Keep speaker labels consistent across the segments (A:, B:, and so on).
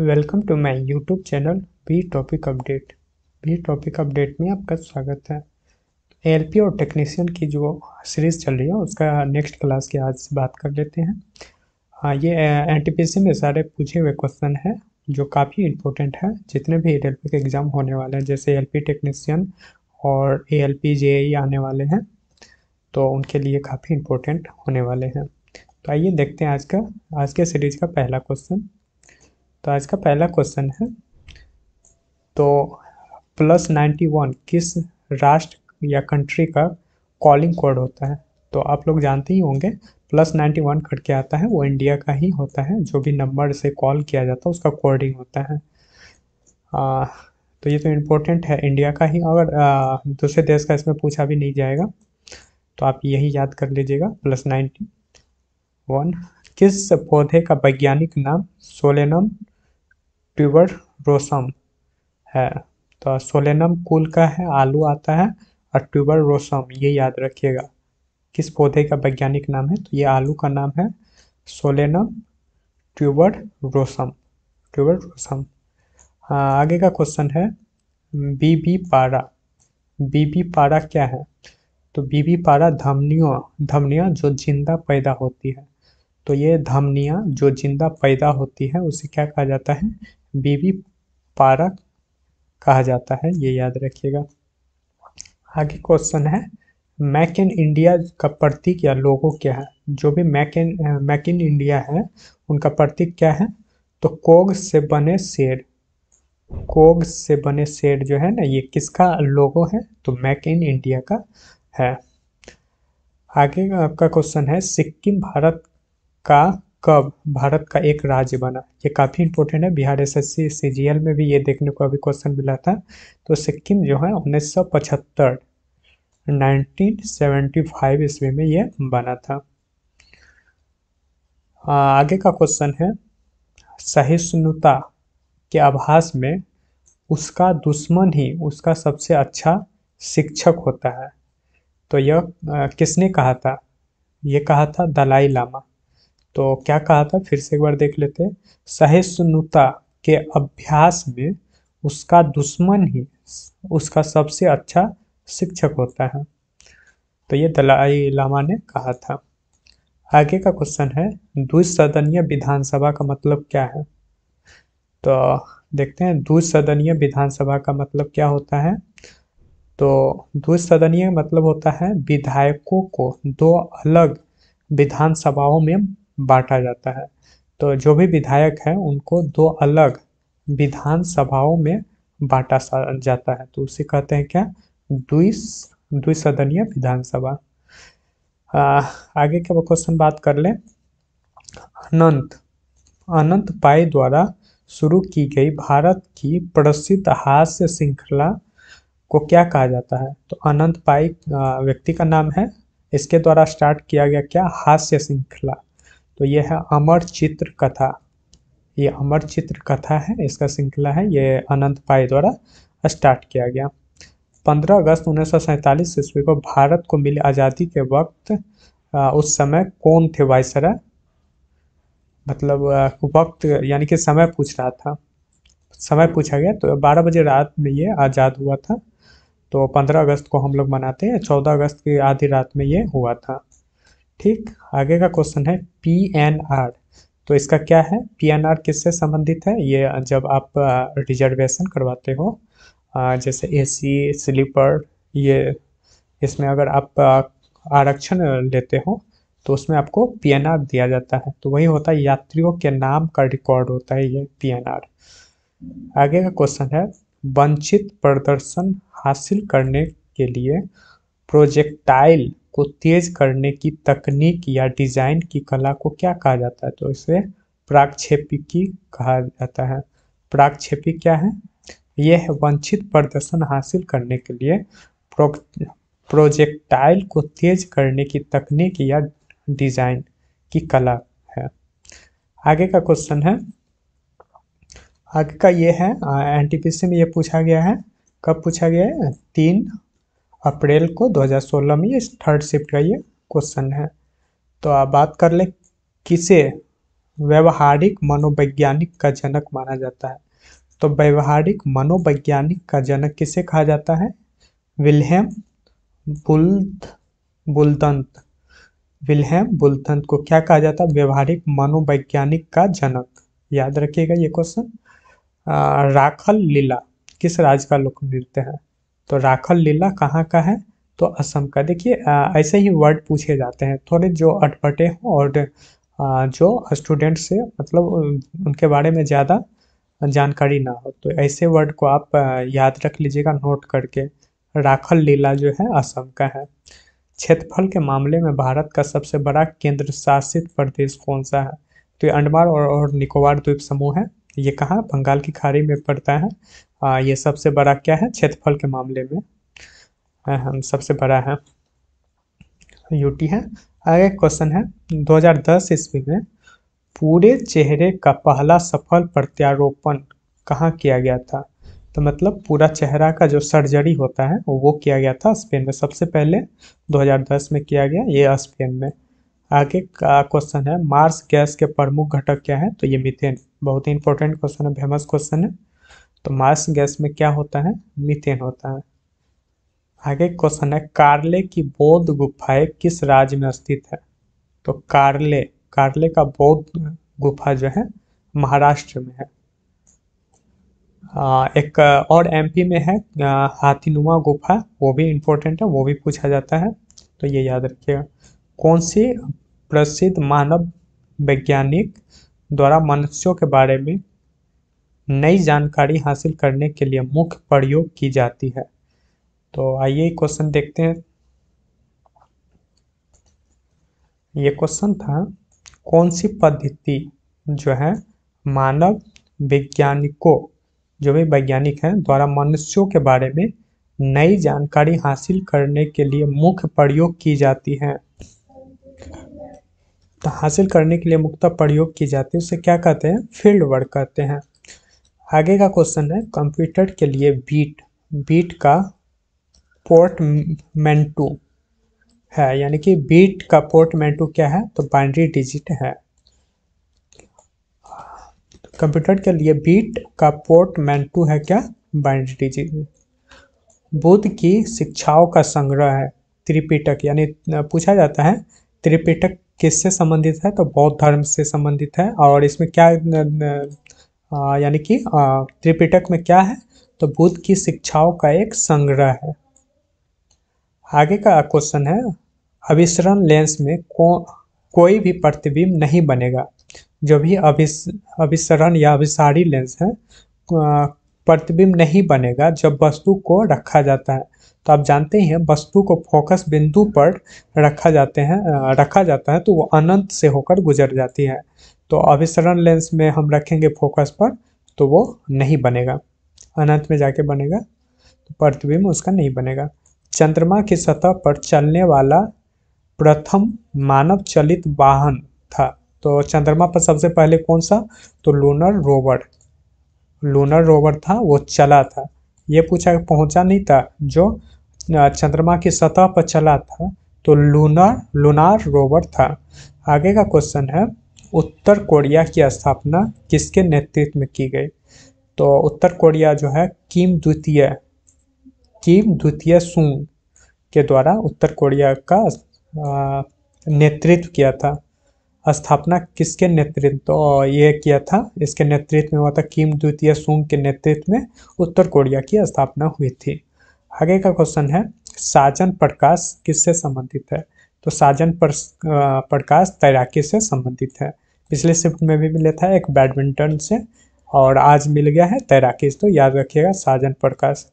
A: welcome to my YouTube channel B topic update B topic update में आपका स्वागत है एलपी और टेक्नीशियन की जो सीरीज़ चल रही है उसका नेक्स्ट क्लास की आज बात कर लेते हैं हाँ ये एन में सारे पूछे हुए क्वेश्चन हैं जो काफ़ी इंपॉर्टेंट है जितने भी एल के एग्ज़ाम होने वाले हैं जैसे एल टेक्नीशियन और ए एल पी आने वाले हैं तो उनके लिए काफ़ी इंपॉर्टेंट होने वाले हैं तो आइए देखते हैं आज का आज के सीरीज़ का पहला क्वेश्चन तो आज का पहला क्वेश्चन है तो प्लस नाइन्टी वन किस राष्ट्र या कंट्री का कॉलिंग कोड होता है तो आप लोग जानते ही होंगे प्लस नाइन्टी वन करके आता है वो इंडिया का ही होता है जो भी नंबर से कॉल किया जाता है उसका कोडिंग होता है आ, तो ये तो इम्पोर्टेंट है इंडिया का ही और दूसरे देश का इसमें पूछा भी नहीं जाएगा तो आप यही याद कर लीजिएगा प्लस नाइन्टी वन किस पौधे का वैज्ञानिक नाम सोलेनम ट्यूबर है तो सोलेनम कुल का है आलू आता है और ट्यूबर रोसम ये याद रखिएगा किस पौधे का वैज्ञानिक नाम है तो ये आलू का नाम है Solanum tuberosum tuberosum आगे का क्वेश्चन है बीबी पारा बीबी पारा क्या है तो बीबी पारा धमनियों धमनियाँ जो जिंदा पैदा होती है तो ये धमनियाँ जो जिंदा पैदा होती है उसे क्या कहा जाता है बीबी पारक कहा जाता है ये याद रखिएगा आगे क्वेश्चन है मैक इन इंडिया का प्रतीक या लोगो क्या है जो भी make in make in India है उनका प्रतीक क्या है तो कोग से बने शेर कोग से बने शेड जो है ना ये किसका लोगो है तो मैक इन इंडिया का है आगे आपका क्वेश्चन है सिक्किम भारत का कब भारत का एक राज्य बना ये काफ़ी इंपॉर्टेंट है बिहार एस एस सी में भी ये देखने को अभी क्वेश्चन मिला था तो सिक्किम जो है उन्नीस सौ पचहत्तर नाइनटीन सेवेंटी फाइव ईस्वी में ये बना था आगे का क्वेश्चन है सहिष्णुता के आभास में उसका दुश्मन ही उसका सबसे अच्छा शिक्षक होता है तो यह किसने कहा था ये कहा था दलाई लामा तो क्या कहा था फिर से एक बार देख लेते सहिष्णुता के अभ्यास में उसका दुश्मन ही उसका सबसे अच्छा शिक्षक होता है तो ये दलाई लामा ने कहा था आगे का क्वेश्चन है द्विसदनीय विधानसभा का मतलब क्या है तो देखते हैं द्विसदनीय विधानसभा का मतलब क्या होता है तो द्विसदनीय मतलब होता है विधायकों को दो अलग विधानसभाओं में बांटा जाता है तो जो भी विधायक हैं उनको दो अलग विधानसभाओं में बांटा जाता है तो उसे कहते हैं क्या द्विसदनीय विधानसभा आगे वो क्वेश्चन बात कर लें अनंत अनंत पाई द्वारा शुरू की गई भारत की प्रसिद्ध हास्य श्रृंखला को क्या कहा जाता है तो अनंत पाई व्यक्ति का नाम है इसके द्वारा स्टार्ट किया गया क्या हास्य श्रृंखला तो यह है अमर चित्र कथा ये अमर चित्र कथा है इसका श्रृंखला है ये अनंत पाई द्वारा स्टार्ट किया गया 15 अगस्त उन्नीस ईस्वी को भारत को मिली आज़ादी के वक्त आ, उस समय कौन थे वायसरा मतलब वक्त यानी कि समय पूछ रहा था समय पूछा गया तो 12 बजे रात में ये आज़ाद हुआ था तो 15 अगस्त को हम लोग मनाते हैं 14 अगस्त की आधी रात में ये हुआ था ठीक आगे का क्वेश्चन है पी एन आर तो इसका क्या है पी एन आर किससे संबंधित है ये जब आप रिजर्वेशन करवाते हो जैसे एसी स्लीपर ये इसमें अगर आप आरक्षण लेते हो तो उसमें आपको पी एन आर दिया जाता है तो वही होता है यात्रियों के नाम का रिकॉर्ड होता है ये पी एन आर आगे का क्वेश्चन है वंचित प्रदर्शन हासिल करने के लिए प्रोजेक्टाइल को तेज करने की तकनीक या डिजाइन की कला को क्या कहा जाता है तो इसे प्राक्षेपिकी कहा जाता है प्राक्षेपी क्या है यह वंचित प्रदर्शन हासिल करने के लिए प्रो, प्रोजेक्टाइल को तेज करने की तकनीक या डिजाइन की कला है आगे का क्वेश्चन है आगे का यह है एनटीपीसी में यह पूछा गया है कब पूछा गया है तीन अप्रैल को 2016 में ये थर्ड शिफ्ट का ये क्वेश्चन है तो आप बात कर ले किसे व्यवहारिक मनोवैज्ञानिक का जनक माना जाता है तो व्यवहारिक मनोवैज्ञानिक का जनक किसे कहा जाता है विल्हेम बुल्द बुलदंत विल्हेम बुलदंत को क्या कहा जाता है व्यवहारिक मनोवैज्ञानिक का जनक याद रखिएगा ये क्वेश्चन राखल लीला किस राज्य का लोक नृत्य है तो राखल लीला कहाँ का है तो असम का देखिए ऐसे ही वर्ड पूछे जाते हैं थोड़े जो अटपटे हों और जो स्टूडेंट से मतलब उनके बारे में ज़्यादा जानकारी ना हो तो ऐसे वर्ड को आप याद रख लीजिएगा नोट करके राखल लीला जो है असम का है क्षेत्रफल के मामले में भारत का सबसे बड़ा केंद्र शासित प्रदेश कौन सा है तो ये अंडमान और, और निकोबार द्वीप समूह है ये कहाँ बंगाल की खाड़ी में पड़ता है आ, ये सबसे बड़ा क्या है क्षेत्रफल के मामले में हम सबसे बड़ा है यूटी है आगे क्वेश्चन है 2010 ईस्वी में पूरे चेहरे का पहला सफल प्रत्यारोपण कहाँ किया गया था तो मतलब पूरा चेहरा का जो सर्जरी होता है वो किया गया था स्पेन में सबसे पहले 2010 में किया गया ये स्पेन में आगे का क्वेश्चन है मार्स गैस के प्रमुख घटक क्या तो है तो ये मिथेन बहुत ही इंपॉर्टेंट क्वेश्चन है फेमस क्वेश्चन है तो मार्स गैस में क्या होता है मिथेन होता है आगे क्वेश्चन है कार्ले की बौद्ध गुफाएं किस राज्य में स्थित है तो कार्ले कार्ले का बौद्ध गुफा जो है महाराष्ट्र में है एक और एमपी में है हाथीनुमा गुफा वो भी इम्पोर्टेंट है वो भी पूछा जाता है तो ये याद रखिएगा कौन से प्रसिद्ध मानव वैज्ञानिक द्वारा मनुष्यों के बारे में नई जानकारी हासिल करने के लिए मुख्य प्रयोग की जाती है तो आइए क्वेश्चन देखते हैं ये क्वेश्चन था कौन सी पद्धति जो है मानव वैज्ञानिकों जो भी वैज्ञानिक हैं द्वारा मनुष्यों के बारे में नई जानकारी हासिल करने के लिए मुख्य प्रयोग की जाती है तो हासिल करने के लिए मुख्यतः प्रयोग की जाती है उसे क्या कहते हैं फील्ड वर्क कहते हैं आगे का क्वेश्चन है कंप्यूटर के लिए बीट बीट का पोर्ट मेंटू है यानी कि बीट का पोर्ट मेंटू क्या है तो बाइनरी डिजिट है कंप्यूटर के लिए बीट का पोर्ट मेंटू है क्या बाइनरी डिजिट बुद्ध की शिक्षाओं का संग्रह है त्रिपिटक यानी पूछा जाता है त्रिपिटक किससे संबंधित है तो बौद्ध धर्म से संबंधित है और इसमें क्या यानी कि त्रिपिटक में क्या है तो बुद्ध की शिक्षाओं का एक संग्रह है आगे का क्वेश्चन है अभिसरण लेंस में को, कोई भी प्रतिबिंब नहीं बनेगा जो भी अभिस अभिसरण या अभिसारी लेंस है प्रतिबिंब नहीं बनेगा जब वस्तु को रखा जाता है तो आप जानते ही हैं वस्तु को फोकस बिंदु पर रखा जाते हैं रखा जाता है तो वो अनंत से होकर गुजर जाती है तो अभिसरण लेंस में हम रखेंगे फोकस पर तो वो नहीं बनेगा अनंत में जाके बनेगा तो प्रतिबिंब उसका नहीं बनेगा चंद्रमा की सतह पर चलने वाला प्रथम मानव चलित वाहन था तो चंद्रमा पर सबसे पहले कौन सा तो लूनर रोवर लूनर रोवर था वो चला था ये पूछा पहुंचा नहीं था जो चंद्रमा की सतह पर चला था तो लूनर लूनार रोवर था आगे का क्वेश्चन है उत्तर कोरिया की स्थापना किसके नेतृत्व में की गई तो उत्तर कोरिया जो है किम द्वितीय किम द्वितीय सुंग के द्वारा उत्तर कोरिया का नेतृत्व किया था स्थापना किसके नेतृत्व तो ये किया था इसके नेतृत्व में हुआ था किम द्वितीय सुंग के नेतृत्व में उत्तर कोरिया की स्थापना हुई थी आगे का क्वेश्चन है साजन प्रकाश किससे संबंधित है तो साजन प्रकाश तैराकी से संबंधित है पिछले शिफ्ट में भी मिला था एक बैडमिंटन से और आज मिल गया है तैराकी तो याद रखिएगा Sajan Prakash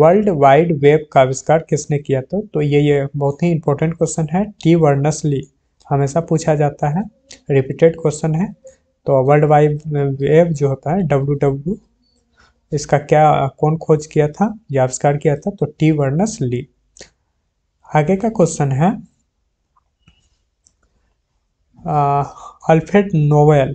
A: world wide web का आविष्कार किसने किया तो, तो ये ये बहुत ही इंपॉर्टेंट क्वेश्चन है टी वर्नसली हमेशा पूछा जाता है रिपीटेड क्वेश्चन है तो वर्ल्ड वाइड वेब जो होता है डब्ल्यू डब्ल्यू इसका क्या कौन खोज किया था या आविष्कार किया था तो टी वर्नस ली आगे का क्वेश्चन है अल्फ्रेड नोवेल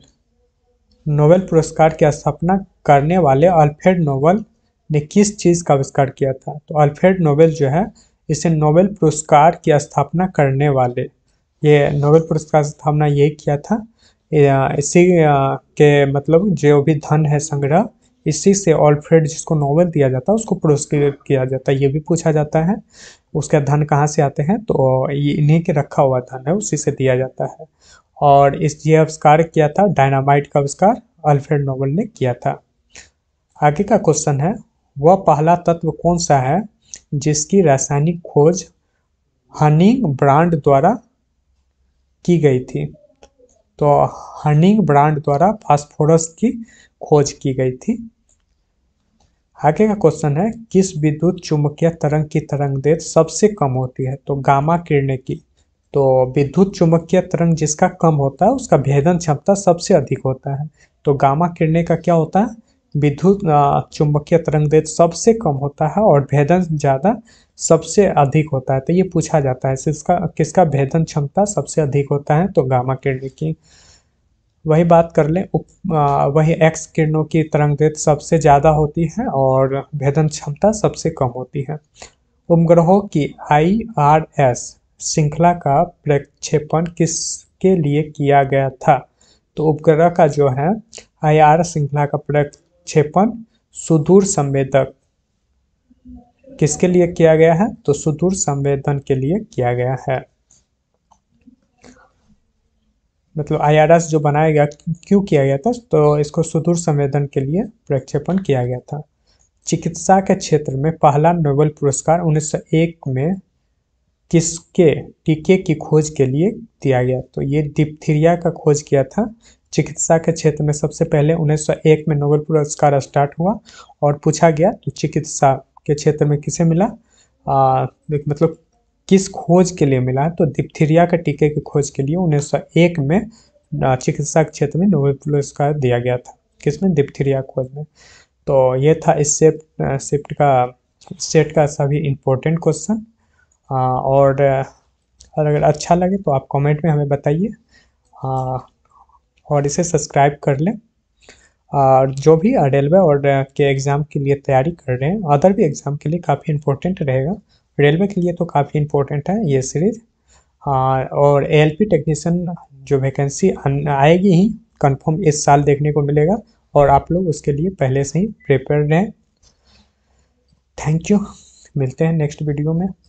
A: नोबेल पुरस्कार की स्थापना करने वाले अल्फ्रेड नोवेल ने किस चीज़ का आविष्कार किया था तो अल्फ्रेड नोवेल जो है इसे नोबेल पुरस्कार की स्थापना करने वाले ये नोबेल पुरस्कार स्थापना तो ये किया था इसी के मतलब जो भी धन है संग्रह इसी से ऑलफ्रेड जिसको नोबेल दिया जाता है उसको पुरस्कृत किया जाता है ये भी पूछा जाता है उसका धन कहाँ से आते हैं तो ये इन्हीं के रखा हुआ धन है उसी से दिया जाता है और इस ये आविष्कार किया था डायनामाइट का आविष्कार अल्फ्रेड नोबेल ने किया था आगे का क्वेश्चन है वह पहला तत्व कौन सा है जिसकी रासायनिक खोज हनिंग ब्रांड द्वारा की गई थी तो हनिंग ब्रांड द्वारा फास्फोरस की खोज की गई थी आगे का क्वेश्चन है किस विद्युत चुंबकीय तरंग की तरंग देर सबसे कम होती है तो गामा किरणें की तो विद्युत चुंबकीय तरंग जिसका कम होता है उसका भेदन क्षमता सबसे अधिक होता है तो गामा किरणें का क्या होता है विद्युत चुंबकीय तरंग देर सबसे कम होता है और भेदन ज़्यादा सबसे अधिक होता है तो ये पूछा जाता है इसका किसका भेदन क्षमता सबसे अधिक होता है तो गामा किरण की वही बात कर लें उप आ, वही एक्स किरणों की तरंग सबसे ज़्यादा होती है और भेदन क्षमता सबसे कम होती है उपग्रहों की आई आर एस श्रृंखला का प्रक्षेपण किसके लिए किया गया था तो उपग्रह का जो है आई आर श्रृंखला का प्रक्षेपण सुदूर संवेदक किसके लिए किया गया है तो सुदूर संवेदन के लिए किया गया है मतलब आईआरएस जो बनाया गया क्यों किया गया था तो इसको सुदूर संवेदन के लिए प्रक्षेपण किया गया था चिकित्सा के क्षेत्र में पहला नोबेल पुरस्कार 1901 में किसके टीके की खोज के लिए दिया गया तो ये डिप्थीरिया का खोज किया था चिकित्सा के क्षेत्र में सबसे पहले 1901 में नोबेल पुरस्कार स्टार्ट हुआ और पूछा गया तो चिकित्सा के क्षेत्र में किसे मिला आ, मतलब किस खोज के लिए मिला तो डिप्थीरिया के टीके की खोज के लिए 1901 में चिकित्सा क्षेत्र में नोबेल पुरस्कार दिया गया था किसमें डिप्थीरिया खोज में तो ये था इस सेप्ट शिफ्ट का सेट का सभी इम्पोर्टेंट क्वेश्चन और अगर अच्छा लगे तो आप कमेंट में हमें बताइए और इसे सब्सक्राइब कर लें और जो भी रेलवे और के एग्ज़ाम के लिए तैयारी कर रहे हैं अदर भी एग्ज़ाम के लिए काफ़ी इम्पोर्टेंट रहेगा रेलवे के लिए तो काफ़ी इम्पोर्टेंट है ये सीरीज़ हाँ, और ए टेक्नीसन जो वैकेंसी आएगी ही कंफर्म इस साल देखने को मिलेगा और आप लोग उसके लिए पहले से ही प्रिपेयर रहें थैंक यू मिलते हैं नेक्स्ट वीडियो में